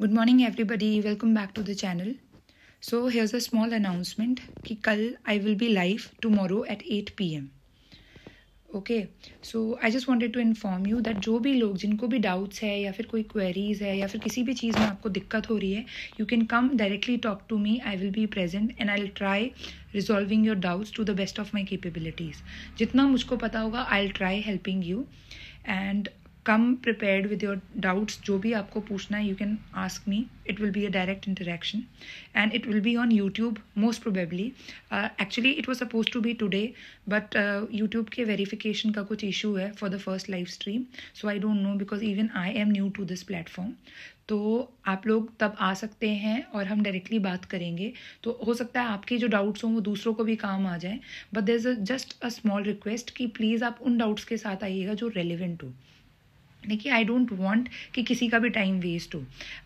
good morning everybody welcome back to the channel so here's a small announcement कि कल I will be live tomorrow at eight P M okay so I just wanted to inform you that जो भी लोग जिनको भी doubts है या फिर कोई क्वेरीज है या फिर किसी भी चीज़ में आपको दिक्कत हो रही है you can come directly talk to me I will be present and I will try resolving your doubts to the best of my capabilities जितना मुझको पता होगा I will try helping you and come prepared with your doubts जो भी आपको पूछना है you can ask me it will be a direct interaction and it will be on YouTube most probably actually it was suppose to be today but YouTube के verification का कुछ issue है for the first live stream so I don't know because even I am new to this platform तो आप लोग तब आ सकते हैं और हम डायरेक्टली बात करेंगे तो हो सकता है आपके जो डाउट्स हों वो दूसरों को भी काम आ जाए but there is just a small request कि प्लीज़ आप उन डाउट्स के साथ आइएगा जो रेलिवेंट हो देखिए आई डोंट वॉन्ट कि किसी का भी टाइम वेस्ट हो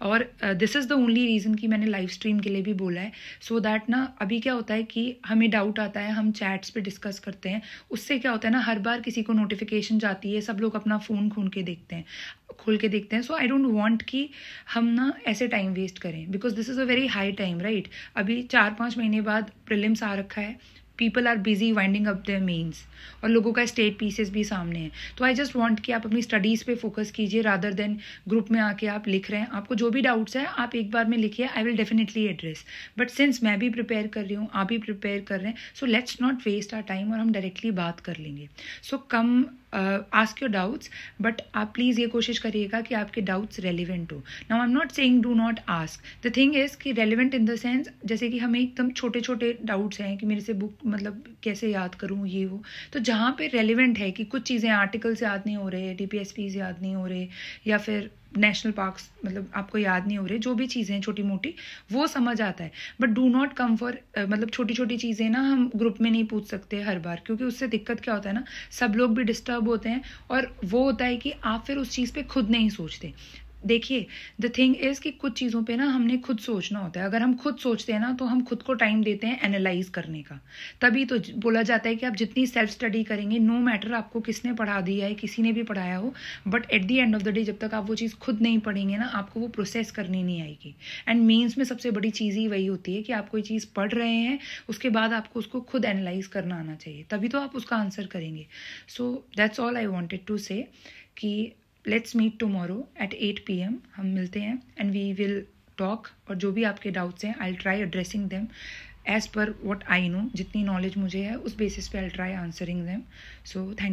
और this is the only reason कि मैंने लाइव स्ट्रीम के लिए भी बोला है सो so दैट ना अभी क्या होता है कि हमें डाउट आता है हम चैट्स पे डिस्कस करते हैं उससे क्या होता है ना हर बार किसी को नोटिफिकेशन जाती है सब लोग अपना फ़ोन खोल के देखते हैं खोल के देखते हैं सो आई डोंट वॉन्ट कि हम ना ऐसे टाइम वेस्ट करें because this is a very high time right अभी चार पाँच महीने बाद प्रिलिम्स आ रखा है people are busy winding up their mains और लोगों का स्टेट पीसेस भी सामने है तो आई जस्ट वॉन्ट कि आप अपनी स्टडीज़ पे फोकस कीजिए रादर देन ग्रुप में आके आप लिख रहे हैं आपको जो भी डाउट्स है आप एक बार में लिखिए I will definitely address but since मैं भी प्रिपेयर कर रही हूँ आप भी प्रिपेयर कर रहे हैं so let's not waste our time और हम डायरेक्टली बात कर लेंगे so so, come ask your doubts but आप प्लीज़ ये कोशिश करिएगा कि आपके डाउट्स रेलिवेंट हो now I am not saying do not ask the thing is कि रेलिवेंट इन द सेंस जैसे कि हमें एकदम छोटे छोटे डाउट्स हैं कि मेरे से बुक मतलब कैसे याद करूँ ये वो तो जहाँ पे रेलिवेंट है कि कुछ चीज़ें आर्टिकल्स याद नहीं हो रहे डी पी याद नहीं हो रहे या फिर नेशनल पार्क्स मतलब आपको याद नहीं हो रहे जो भी चीज़ें हैं छोटी मोटी वो समझ आता है but do not come for मतलब छोटी छोटी चीज़ें ना हम ग्रुप में नहीं पूछ सकते हर बार क्योंकि उससे दिक्कत क्या होता है ना सब लोग भी डिस्टर्ब होते हैं और वो होता है कि आप फिर उस चीज़ पर खुद नहीं सोचते देखिए द थिंग इज़ कि कुछ चीज़ों पे ना हमने खुद सोचना होता है अगर हम खुद सोचते हैं ना तो हम खुद को टाइम देते हैं एनालाइज करने का तभी तो बोला जाता है कि आप जितनी सेल्फ स्टडी करेंगे नो no मैटर आपको किसने पढ़ा दिया है किसी ने भी पढ़ाया हो but at the end of the day जब तक आप वो चीज़ खुद नहीं पढ़ेंगे ना आपको वो प्रोसेस करनी नहीं आएगी एंड मीन्स में सबसे बड़ी चीज़ ही वही होती है कि आप कोई चीज़ पढ़ रहे हैं उसके बाद आपको उसको खुद एनालाइज करना आना चाहिए तभी तो आप उसका आंसर करेंगे so that's all I wanted to say कि let's meet tomorrow at eight P M हम मिलते हैं एंड वी विल टॉक और जो भी आपके डाउट्स हैं I try addressing them as per what I know जितनी नॉलेज मुझे है उस बेसिस पे I try answering them so thank